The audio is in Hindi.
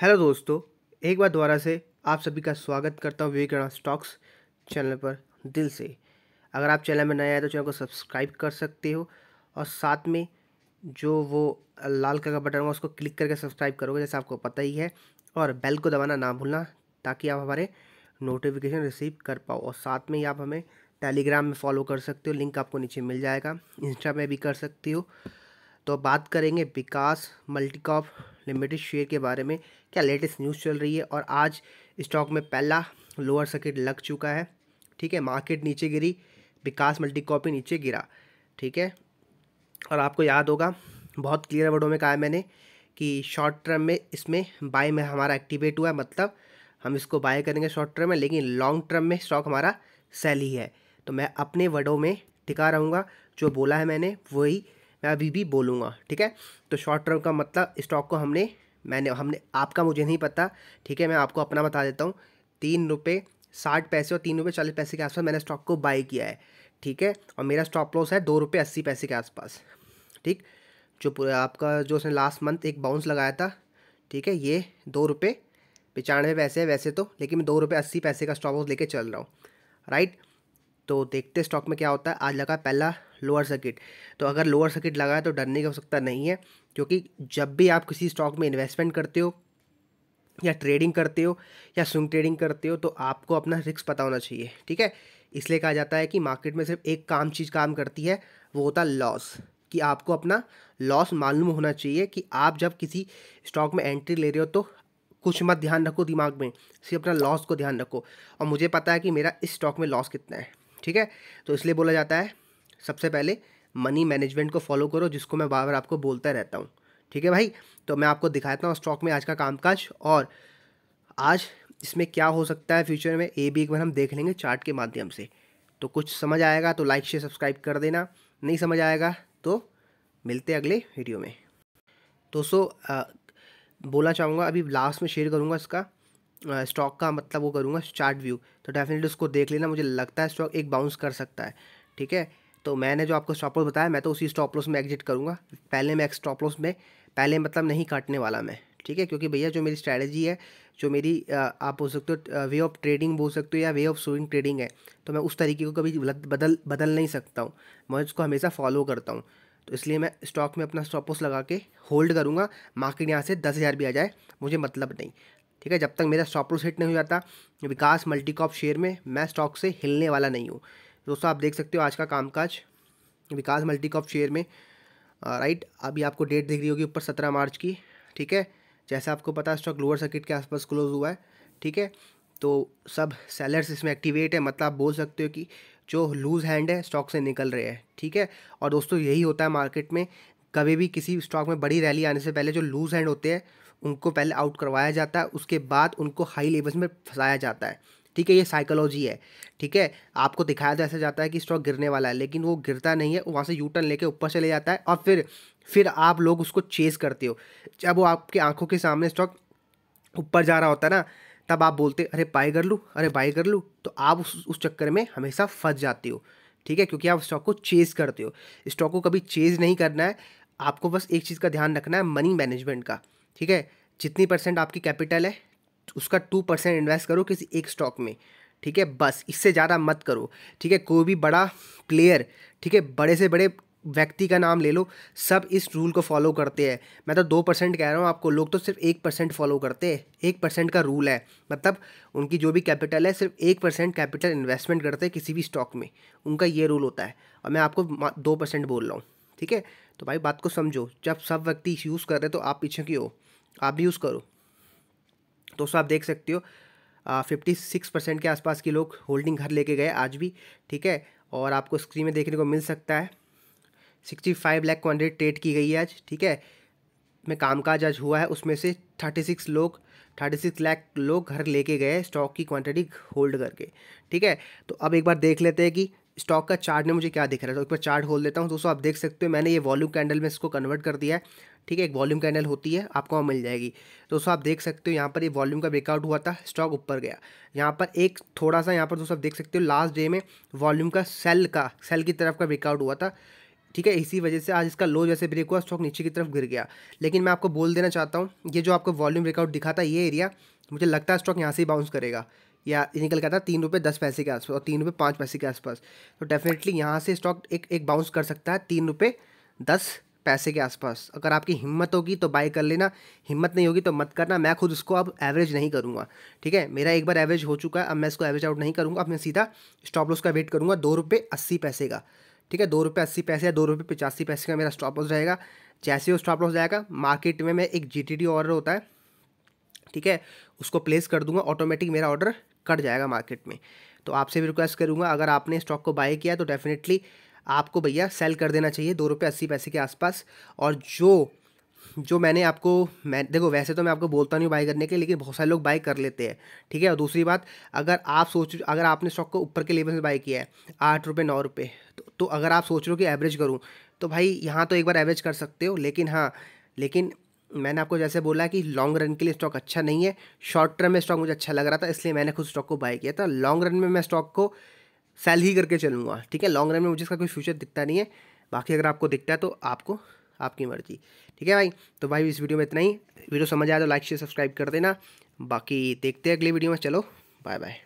हेलो दोस्तों एक बार दोबारा से आप सभी का स्वागत करता हूँ विवेक स्टॉक्स चैनल पर दिल से अगर आप चैनल में नए आए तो चैनल को सब्सक्राइब कर सकते हो और साथ में जो वो लाल कलर का बटन होगा उसको क्लिक करके सब्सक्राइब करोगे जैसे आपको पता ही है और बेल को दबाना ना भूलना ताकि आप हमारे नोटिफिकेशन रिसीव कर पाओ और साथ में ही आप हमें टेलीग्राम में फॉलो कर सकते हो लिंक आपको नीचे मिल जाएगा इंस्टा में भी कर सकते हो तो बात करेंगे विकास मल्टीकॉप लिमिटेड शेयर के बारे में क्या लेटेस्ट न्यूज़ चल रही है और आज स्टॉक में पहला लोअर सर्किट लग चुका है ठीक है मार्केट नीचे गिरी विकास मल्टी कॉपी नीचे गिरा ठीक है और आपको याद होगा बहुत क्लियर वर्डों में कहा है मैंने कि शॉर्ट टर्म में इसमें बाय में हमारा एक्टिवेट हुआ है मतलब हम इसको बाय करेंगे शॉर्ट टर्म में लेकिन लॉन्ग टर्म में स्टॉक हमारा सेल ही है तो मैं अपने वर्डों में टिका रहूँगा जो बोला है मैंने वही मैं अभी भी बोलूँगा ठीक है तो शॉर्ट टर्म का मतलब स्टॉक को हमने मैंने हमने आपका मुझे नहीं पता ठीक है मैं आपको अपना बता देता हूँ तीन रुपये साठ पैसे और तीन रुपये चालीस पैसे के आसपास मैंने स्टॉक को बाई किया है ठीक है और मेरा स्टॉप लॉस है दो रुपये अस्सी पैसे के आसपास ठीक जो आपका जो उसने लास्ट मंथ एक बाउंस लगाया था ठीक है ये दो रुपये पचानवे पैसे है वैसे तो लेकिन मैं दो रुपये अस्सी पैसे का स्टॉप लॉस लेके चल रहा हूँ राइट तो देखते स्टॉक में क्या होता है आज लगा पहला लोअर सर्किट तो अगर लोअर सर्किट लगा है तो डरने की आवश्यकता नहीं है क्योंकि जब भी आप किसी स्टॉक में इन्वेस्टमेंट करते हो या ट्रेडिंग करते हो या स्विंग ट्रेडिंग करते हो तो आपको अपना रिस्क पता होना चाहिए ठीक है इसलिए कहा जाता है कि मार्केट में सिर्फ एक काम चीज़ काम करती है वो होता है लॉस कि आपको अपना लॉस मालूम होना चाहिए कि आप जब किसी स्टॉक में एंट्री ले रहे हो तो कुछ मत ध्यान रखो दिमाग में सिर्फ अपना लॉस को ध्यान रखो और मुझे पता है कि मेरा इस स्टॉक में लॉस कितना है ठीक है तो इसलिए बोला जाता है सबसे पहले मनी मैनेजमेंट को फॉलो करो जिसको मैं बार बार आपको बोलता रहता हूँ ठीक है भाई तो मैं आपको दिखाता हूँ स्टॉक में आज का कामकाज और आज इसमें क्या हो सकता है फ्यूचर में ए भी एक बार हम देख लेंगे चार्ट के माध्यम से तो कुछ समझ आएगा तो लाइक शेयर सब्सक्राइब कर देना नहीं समझ आएगा तो मिलते अगले वीडियो में दोस्तों बोला चाहूँगा अभी लास्ट में शेयर करूँगा इसका स्टॉक का मतलब वो करूँगा चार्ट व्यू तो डेफिनेटली उसको देख लेना मुझे लगता है स्टॉक एक बाउंस कर सकता है ठीक है तो मैंने जो आपको स्टॉप लॉस बताया मैं तो उसी स्टॉप लॉस में एग्जिट करूँगा पहले मैं स्टॉप लॉस में पहले मतलब नहीं काटने वाला मैं ठीक है क्योंकि भैया जो मेरी स्ट्रैटेजी है जो मेरी आप बोल सकते हो वे ऑफ ट्रेडिंग बोल सकते हो या वे ऑफ स्विंग ट्रेडिंग है तो मैं उस तरीके को कभी बदल बदल नहीं सकता हूँ मैं उसको हमेशा फॉलो करता हूँ तो इसलिए मैं स्टॉक में अपना स्टॉप लॉस लगा के होल्ड करूँगा मार्केट यहाँ से दस हज़ार भी आ जाए मुझे मतलब नहीं ठीक है जब तक मेरा स्टॉप लॉस हिट नहीं हो जाता विकास मल्टीकॉप शेयर में मैं स्टॉक से हिलने वाला नहीं हूँ दोस्तों आप देख सकते हो आज का कामकाज विकास मल्टीकॉप शेयर में राइट अभी आपको डेट दिख रही होगी ऊपर सत्रह मार्च की ठीक है जैसा आपको पता स्टॉक लोअर सर्किट के आसपास क्लोज हुआ है ठीक है तो सब सेलर्स इसमें एक्टिवेट है मतलब आप बोल सकते हो कि जो लूज़ हैंड है स्टॉक से निकल रहे हैं ठीक है और दोस्तों यही होता है मार्केट में कभी भी किसी स्टॉक में बड़ी रैली आने से पहले जो लूज़ हैंड होते हैं उनको पहले आउट करवाया जाता है उसके बाद उनको हाई लेवल्स में फंसाया जाता है ठीक है ये साइकोलॉजी है ठीक है आपको दिखाया जैसे तो जाता है कि स्टॉक गिरने वाला है लेकिन वो गिरता नहीं है वहाँ से यूटर्न लेके ऊपर चले जाता है और फिर फिर आप लोग उसको चेज करते हो जब वो आपके आंखों के सामने स्टॉक ऊपर जा रहा होता है ना तब आप बोलते अरे बाय कर लूँ अरे बाई कर लूँ तो आप उस उस चक्कर में हमेशा फंस जाते हो ठीक है क्योंकि आप स्टॉक को चेज करते हो स्टॉक को कभी चेज नहीं करना है आपको बस एक चीज़ का ध्यान रखना है मनी मैनेजमेंट का ठीक है जितनी परसेंट आपकी कैपिटल है उसका टू परसेंट इन्वेस्ट करो किसी एक स्टॉक में ठीक है बस इससे ज़्यादा मत करो ठीक है कोई भी बड़ा प्लेयर ठीक है बड़े से बड़े व्यक्ति का नाम ले लो सब इस रूल को फॉलो करते हैं मैं तो दो परसेंट कह रहा हूँ आपको लोग तो सिर्फ एक परसेंट फॉलो करते हैं एक परसेंट का रूल है मतलब उनकी जो भी कैपिटल है सिर्फ एक परसेंट कैपिटल इन्वेस्टमेंट करते हैं किसी भी स्टॉक में उनका ये रूल होता है और मैं आपको दो परसेंट बोल रहा हूँ ठीक है तो भाई बात को समझो जब सब व्यक्ति यूज़ कर रहे तो आप पीछे की हो आप भी यूज़ करो दोस्तों आप देख सकते हो फिफ्टी सिक्स परसेंट के आसपास के लोग होल्डिंग घर लेके गए आज भी ठीक है और आपको स्क्रीन में देखने को मिल सकता है sixty five lakh quantity trade की गई है आज ठीक है में कामकाज आज हुआ है उसमें से थर्टी सिक्स लोग थर्टी सिक्स लैख लोग घर लेके गए स्टॉक की क्वांटिटी होल्ड करके ठीक है तो अब एक बार देख लेते हैं कि स्टॉक का चार्ट में मुझे क्या दिख रहा है तो एक बार चार्ट होल देता हूँ दोस्तों आप देख सकते हो मैंने ये वॉल्यूम कैंडल में इसको कन्वर्ट कर दिया है ठीक है एक वॉल्यूम कैंडल होती है आपको वहाँ मिल जाएगी दोस्तों आप देख सकते हो यहाँ पर ये वॉल्यूम का ब्रेकआउट हुआ था स्टॉक ऊपर गया यहाँ पर एक थोड़ा सा यहाँ पर दोस्तों आप देख सकते हो लास्ट डे में वॉल्यूम का सेल का सेल की तरफ का ब्रेकआउट हुआ था ठीक है इसी वजह से आज इसका लो जैसे ब्रेक हुआ स्टॉक नीचे की तरफ गिर गया लेकिन मैं आपको बोल देना चाहता हूँ ये जो आपको वॉल्यूम ब्रेकआउट दिखा था ये एरिया मुझे लगता है स्टॉक यहाँ से ही बाउंस करेगा या निकल गया था तीन रुपये दस पैसे के आसपास और तीन रुपये पाँच पैसे के आसपास तो डेफिनेटली यहाँ से स्टॉक एक एक बाउंस कर सकता है तीन रुपये दस पैसे के आसपास अगर आपकी हिम्मत होगी तो बाय कर लेना हिम्मत नहीं होगी तो मत करना मैं खुद उसको अब एवरेज नहीं करूँगा ठीक है मेरा एक बार एवरेज हो चुका है अब मैं इसको एवरेज आउट नहीं करूँगा अब मैं सीधा स्टॉप लॉस का वेट करूँगा दो रुपये अस्सी पैसे का ठीक है दो रुपये अस्सी पैसे या दो रुपये पचासी पैसे का मेरा स्टॉप लॉस रहेगा जैसे वो स्टॉप लॉस जाएगा मार्केट में मैं एक जी टी डी ऑर्डर होता है ठीक है उसको प्लेस कर दूंगा ऑटोमेटिक मेरा ऑर्डर कट जाएगा मार्केट में तो आपसे भी रिक्वेस्ट करूँगा अगर आपने स्टॉक को बाय किया तो डेफिनेटली आपको भैया सेल कर देना चाहिए दो रुपये अस्सी पैसे के आसपास और जो जो मैंने आपको मैं देखो वैसे तो मैं आपको बोलता नहीं हूँ बाई करने के लेकिन बहुत सारे लोग बाई कर लेते हैं ठीक है और दूसरी बात अगर आप सोच अगर आपने स्टॉक को ऊपर के लेवल से बाई किया है आठ रुपये नौ रुपये तो, तो अगर आप सोच रहे हो कि एवरेज करूँ तो भाई यहाँ तो एक बार एवरेज कर सकते हो लेकिन हाँ लेकिन मैंने आपको जैसे बोला कि लॉन्ग रन के लिए स्टॉक अच्छा नहीं है शॉर्ट टर्म में स्टॉक मुझे अच्छा लग रहा था इसलिए मैंने खुद स्टॉक को बाय किया था लॉन्ग रन में मैं स्टॉक को सेल ही करके चलूँगा ठीक है लॉन्ग रन में मुझे इसका कोई फ्यूचर दिखता नहीं है बाकी अगर आपको दिखता है तो आपको आपकी मर्जी ठीक है भाई तो भाई इस वीडियो में इतना ही वीडियो समझ आया तो लाइक शेयर सब्सक्राइब कर देना बाकी देखते हैं अगले वीडियो में चलो बाय बाय